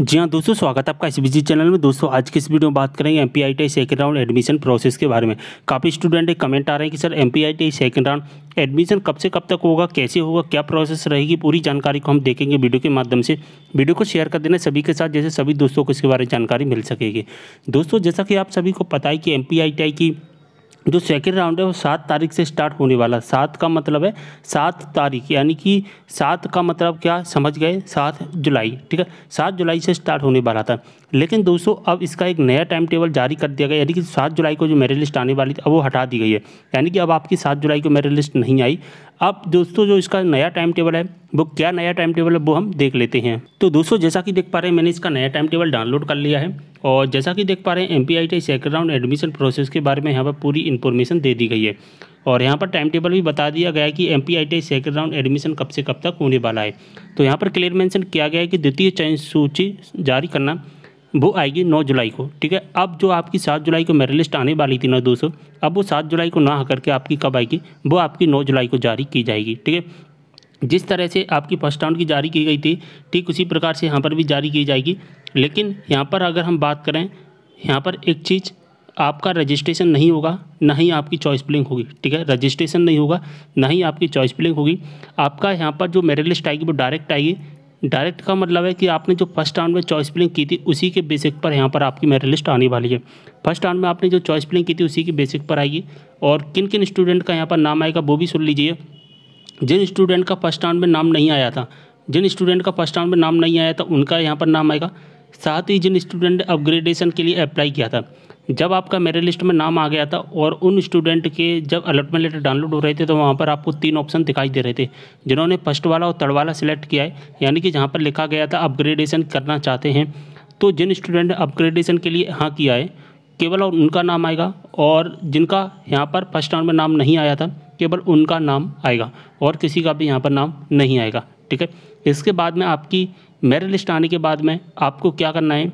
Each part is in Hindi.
जी हाँ दोस्तों स्वागत है आपका एस बिजी चैनल में दोस्तों आज की इस वीडियो में बात करेंगे M P I round admission process के बारे में काफ़ी स्टूडेंट एक कमेंट आ रहे हैं कि sir M P I T second round admission कब से कब तक होगा कैसे होगा क्या प्रोसेस रहेगी पूरी जानकारी को हम देखेंगे वीडियो के माध्यम से वीडियो को शेयर कर देना सभी के साथ जैसे सभी दोस्तों को इसके बारे में जानकारी मिल सकेगी दोस्तों जैसा कि आप सभी को पता है कि M P I T I की जो सेकेंड राउंड है वो सात तारीख से स्टार्ट होने वाला सात का मतलब है सात तारीख यानी कि सात का मतलब क्या समझ गए सात जुलाई ठीक है सात जुलाई से स्टार्ट होने वाला था लेकिन दोस्तों अब इसका एक नया टाइम टेबल जारी कर दिया गया यानी कि सात जुलाई को जो मेरिट लिस्ट आने वाली थी अब वो हटा दी गई है यानी कि अब आपकी सात जुलाई को मेरिट लिस्ट नहीं आई अब दोस्तों जो इसका नया टाइम टेबल है वो क्या नया टाइम टेबल है वो हम देख लेते हैं तो दोस्तों जैसा कि देख पा रहे हैं मैंने इसका नया टाइम टेबल डाउनलोड कर लिया है और जैसा कि देख पा रहे हैं M P I T second round admission process के बारे में यहाँ पर पूरी इन्फॉर्मेशन दे दी गई है और यहाँ पर टाइम टेबल भी बता दिया गया है कि M P I T second round admission कब से कब तक होने वाला है तो यहाँ पर क्लियर मेंशन किया गया है कि द्वितीय चयन सूची जारी करना वो आएगी नौ जुलाई को ठीक है अब जो आपकी सात जुलाई को मेरे लिस्ट आने वाली थी ना दोस्तों अब वो सात जुलाई को ना आकर के आपकी कब आएगी वो आपकी नौ जुलाई को जारी की जाएगी ठीक है जिस तरह से आपकी फर्स्ट राउंड की जारी की गई थी ठीक उसी प्रकार से यहाँ पर भी जारी की जाएगी लेकिन यहाँ पर अगर हम बात करें यहाँ पर एक चीज़ आपका रजिस्ट्रेशन नहीं होगा ना ही आपकी चॉइस प्लिंग होगी ठीक है रजिस्ट्रेशन नहीं होगा ना ही आपकी चॉइस प्लिंग होगी आपका यहाँ पर जो मेरिट लिस्ट आएगी वो डायरेक्ट आएगी डायरेक्ट का मतलब है कि आपने जो फर्स्ट राउंड में चॉइस प्लिंग की थी उसी के बेसिक पर यहाँ पर आपकी मेरिट लिस्ट आने वाली है फर्स्ट राउंड में आपने जो चॉइस प्लिंग की थी उसी के बेसिक पर आएगी और किन किन स्टूडेंट का यहाँ पर नाम आएगा वो भी सुन लीजिए जिन स्टूडेंट का फर्स्ट राउंड में नाम नहीं आया था जिन स्टूडेंट का फर्स्ट राउंड में नाम नहीं आया था उनका यहाँ पर नाम आएगा साथ ही जिन स्टूडेंट अपग्रेडेशन के लिए अप्लाई किया था जब आपका मेरे लिस्ट में नाम आ गया था और उन स्टूडेंट के जब अलॉटमेंट लेटर डाउनलोड हो रहे थे तो वहाँ पर आपको तीन ऑप्शन दिखाई दे रहे थे जिन्होंने फर्स्ट वाला और थर्ड वाला सिलेक्ट किया है यानी कि जहाँ पर लिखा गया था अपग्रेडेशन करना चाहते हैं तो जिन स्टूडेंट अपग्रेडेशन के लिए हाँ किया है केवल और उनका नाम आएगा और जिनका यहाँ पर फर्स्ट राउंड में नाम नहीं आया था केवल उनका नाम आएगा और किसी का भी यहाँ पर नाम नहीं आएगा ठीक है इसके बाद में आपकी मेरिट लिस्ट आने के बाद में आपको क्या करना है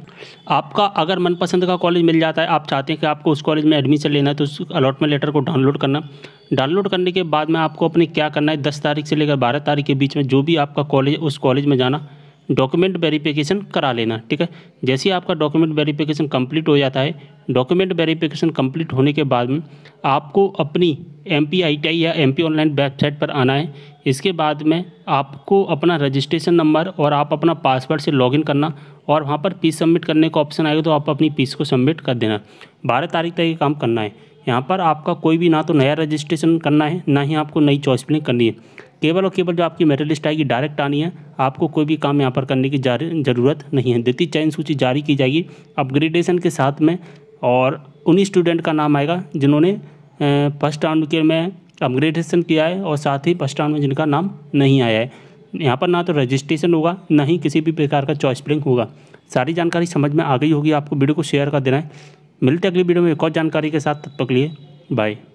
आपका अगर मनपसंद का कॉलेज मिल जाता है आप चाहते हैं कि आपको उस कॉलेज में एडमिशन लेना है तो उस अलॉटमेंट लेटर को डाउनलोड करना डाउनलोड करने के बाद में आपको अपने क्या करना है दस तारीख से लेकर बारह तारीख के बीच में जो भी आपका कॉलेज उस कॉलेज में जाना डॉक्यूमेंट वेरिफिकेशन करा लेना ठीक है जैसे ही आपका डॉक्यूमेंट वेरिफिकेशन कंप्लीट हो जाता है डॉक्यूमेंट वेरिफिकेशन कंप्लीट होने के बाद में आपको अपनी M P I T I या एम पी ऑनलाइन वेबसाइट पर आना है इसके बाद में आपको अपना रजिस्ट्रेशन नंबर और आप अपना पासवर्ड से लॉगिन करना और वहाँ पर पीस सबमिट करने का ऑप्शन आएगा तो आप अपनी पीस को सबमिट कर देना बारह तारीख तक ये काम करना है यहाँ पर आपका कोई भी ना तो नया रजिस्ट्रेशन करना है ना ही आपको नई चॉइस प्लिंग करनी है केवल और केवल जो आपकी मेरिट लिस्ट आएगी डायरेक्ट आनी है आपको कोई भी काम यहाँ पर करने की ज़रूरत नहीं है द्वितीय चयन सूची जारी की जाएगी अपग्रेडेशन के साथ में और उन्हीं स्टूडेंट का नाम आएगा जिन्होंने फर्स्ट राउंड के में अपग्रेडेशन किया है और साथ ही फर्स्ट राउंड में जिनका नाम नहीं आया है यहाँ पर ना तो रजिस्ट्रेशन होगा ना ही किसी भी प्रकार का चॉइस प्लिंग होगा सारी जानकारी समझ में आ गई होगी आपको वीडियो को शेयर कर देना है मिलते अगली वीडियो में एक और जानकारी के साथ तब तक लिए बाय